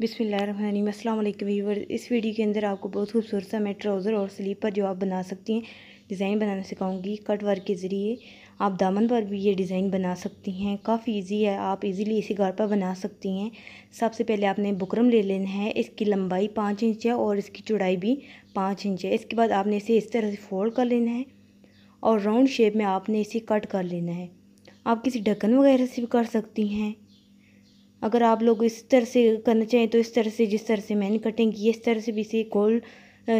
बिसमीम अल्लाम वीवर इस वीडियो के अंदर आपको बहुत खूबसूरत सा मैं ट्राउज़र और स्लीपर जो आप बना सकती हैं डिज़ाइन बनाना सिखाऊंगी कट वर्क के ज़रिए आप दामन पर भी ये डिज़ाइन बना सकती हैं काफ़ी इजी है आप इजीली इसी घर पर बना सकती हैं सबसे पहले आपने बुकरम ले लेना है इसकी लंबाई पाँच इंच है और इसकी चौड़ाई भी पाँच इंच है इसके बाद आपने इसे इस तरह से फोल्ड कर लेना है और राउंड शेप में आपने इसे कट कर लेना है आप किसी ढक्कन वगैरह से भी कर सकती हैं अगर आप लोग इस तरह से करना चाहें तो इस तरह से जिस तरह से मैंने कटिंग की है इस तरह से भी इसे गोल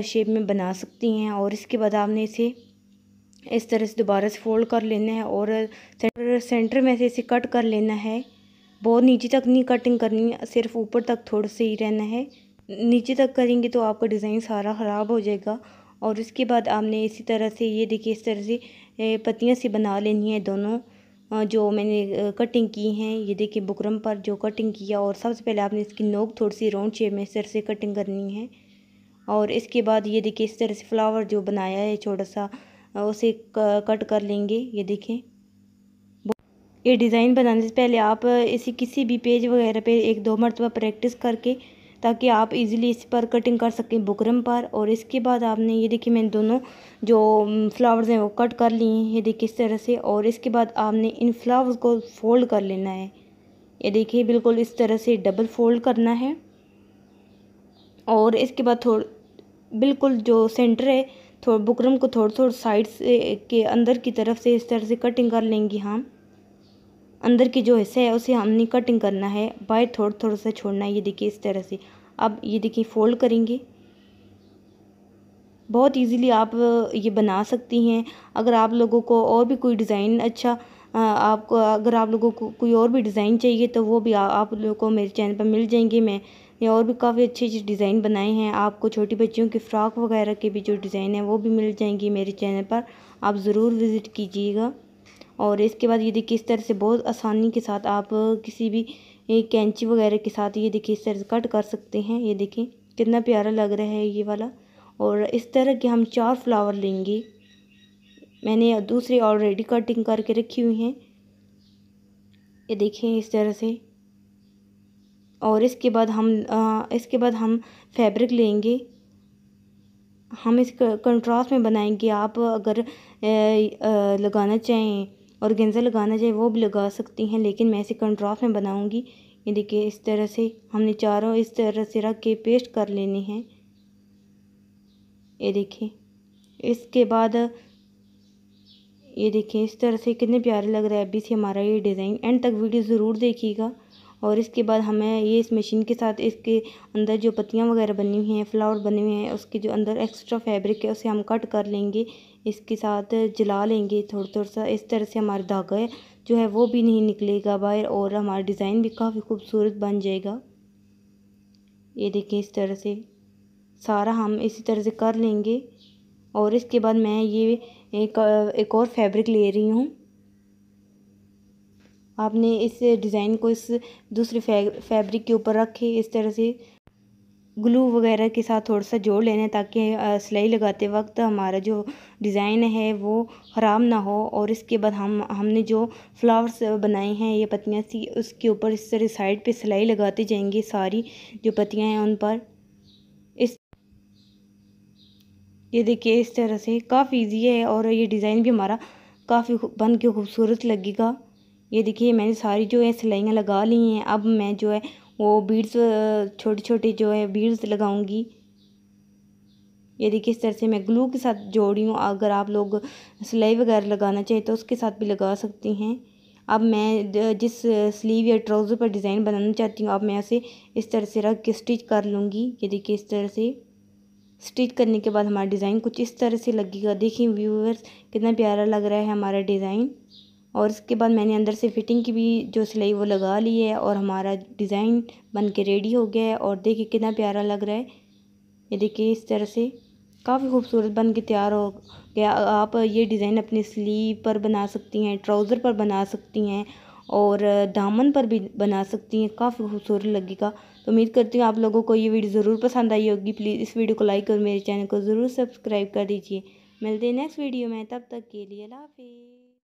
शेप में बना सकती हैं और इसके बाद आपने इसे इस तरह से दोबारा से फोल्ड कर लेना है और सेंटर सेंटर में से इसे कट कर लेना है बहुत नीचे तक नहीं कटिंग करनी सिर्फ ऊपर तक थोड़ा से ही रहना है नीचे तक करेंगे तो आपका डिज़ाइन सारा ख़राब हो जाएगा और उसके बाद आपने इसी तरह से ये देखिए इस तरह से पत्तियाँ सी बना लेनी है दोनों जो मैंने कटिंग की हैं ये देखिए बुकरम पर जो कटिंग किया और सबसे पहले आपने इसकी नोक थोड़ी सी राउंड शेप में इस तरह से कटिंग करनी है और इसके बाद ये देखिए इस तरह से फ्लावर जो बनाया है छोटा सा उसे कट कर लेंगे ये देखें ये डिज़ाइन बनाने से पहले आप इसी किसी भी पेज वगैरह पे एक दो मरतबा प्रैक्टिस करके ताकि आप इजीली इस पर कटिंग कर सकें बुकरम पर और इसके बाद आपने ये देखिए मैंने दोनों जो फ्लावर्स हैं वो कट कर लिए हैं ये देखिए इस तरह से और इसके बाद आपने इन फ्लावर्स को फोल्ड कर लेना है ये देखिए बिल्कुल इस तरह से डबल फोल्ड करना है और इसके बाद थोड़ा बिल्कुल जो सेंटर है थोड़ा बुकरम को थोड़ा थोड़ा साइड से के अंदर की तरफ से इस तरह से कटिंग कर लेंगी हम हाँ। अंदर की जो हिस्सा है उसे हमने कटिंग करना है बाहर थोड़ा थोड़ा सा छोड़ना है ये देखिए इस तरह से अब ये देखिए फ़ोल्ड करेंगे बहुत इजीली आप ये बना सकती हैं अगर आप लोगों को और भी कोई डिज़ाइन अच्छा आपको अगर आप लोगों को कोई और भी डिज़ाइन चाहिए तो वो भी आ, आप लोगों को मेरे चैनल पर मिल जाएंगे मैं या और भी काफ़ी अच्छे अच्छे डिज़ाइन बनाए हैं आपको छोटी बच्चियों की फ़्रॉक वगैरह के भी जो डिज़ाइन है वो भी मिल जाएंगी मेरे चैनल पर आप ज़रूर विज़िट कीजिएगा और इसके बाद ये देखिए इस तरह से बहुत आसानी के साथ आप किसी भी कैंची वगैरह के साथ ये देखिए इस तरह से कट कर सकते हैं ये देखिए कितना प्यारा लग रहा है ये वाला और इस तरह के हम चार फ्लावर लेंगे मैंने दूसरे ऑलरेडी कटिंग करके रखी हुई हैं ये देखिए इस तरह से और इसके बाद हम आ, इसके बाद हम फैब्रिक लेंगे हम इस कंट्रास्ट में बनाएंगे आप अगर ए, ए, लगाना चाहें और गेंजा लगाना चाहे वो भी लगा सकती हैं लेकिन मैं इसे कंट्राफ में बनाऊँगी ये देखिए इस तरह से हमने चारों इस तरह से रख के पेस्ट कर लेने हैं ये देखिए इसके बाद ये देखिए इस तरह से कितने प्यारे लग रहा है अभी से हमारा ये डिज़ाइन एंड तक वीडियो ज़रूर देखिएगा और इसके बाद हमें ये इस मशीन के साथ इसके अंदर जो पत्तियाँ वगैरह बनी हुई हैं फ्लावर बने हुए हैं उसके जो अंदर एक्स्ट्रा फैब्रिक है उसे हम कट कर लेंगे इसके साथ जला लेंगे थोड़ा थोड़ा सा इस तरह से हमारा धागा जो है वो भी नहीं निकलेगा बाहर और हमारा डिज़ाइन भी काफ़ी खूबसूरत बन जाएगा ये देखिए इस तरह से सारा हम इसी तरह से कर लेंगे और इसके बाद मैं ये एक, एक और फैब्रिक ले रही हूँ आपने इस डिज़ाइन को इस दूसरे फैब्रिक के ऊपर रखे इस तरह से ग्लू वगैरह के साथ थोड़ा सा जोड़ लेना है ताकि सिलाई लगाते वक्त हमारा जो डिज़ाइन है वो ख़राब ना हो और इसके बाद हम हमने जो फ्लावर्स बनाए हैं ये पत्तियाँ सी उसके ऊपर इस तरह साइड पे सिलाई लगाते जाएंगे सारी जो पत्तियाँ हैं उन पर इस ये देखिए इस तरह से काफ़ी इजी है और ये डिज़ाइन भी हमारा काफ़ी बन के खूबसूरत लगेगा ये देखिए मैंने सारी जो है सिलाइयाँ लगा ली हैं अब मैं जो है वो बीड्स छोटे छोटे जो है बीड्स लगाऊंगी ये देखिए इस तरह से मैं ग्लू के साथ जोड़ रही हूँ अगर आप लोग सिलाई वगैरह लगाना चाहें तो उसके साथ भी लगा सकती हैं अब मैं जिस स्लीव या ट्राउज़र पर डिज़ाइन बनाना चाहती हूँ अब मैं उसे इस तरह से रख के स्टिच कर लूँगी ये देखिए इस तरह से स्टिच करने के बाद हमारा डिज़ाइन कुछ इस तरह से लगेगा देखिए व्यूअर्स कितना प्यारा लग रहा है हमारा डिज़ाइन और इसके बाद मैंने अंदर से फ़िटिंग की भी जो सिलाई वो लगा ली है और हमारा डिज़ाइन बन के रेडी हो गया है और देखिए कितना प्यारा लग रहा है ये देखिए इस तरह से काफ़ी खूबसूरत बन के तैयार हो गया आप ये डिज़ाइन अपने स्लीव पर बना सकती हैं ट्राउज़र पर बना सकती हैं और दामन पर भी बना सकती हैं काफ़ी खूबसूरत लगेगा तो उम्मीद करती हूँ आप लोगों को ये वीडियो ज़रूर पसंद आई होगी प्लीज़ इस वीडियो को लाइक और मेरे चैनल को ज़रूर सब्सक्राइब कर दीजिए मिलते हैं नेक्स्ट वीडियो में तब तक के लिए हाफिज़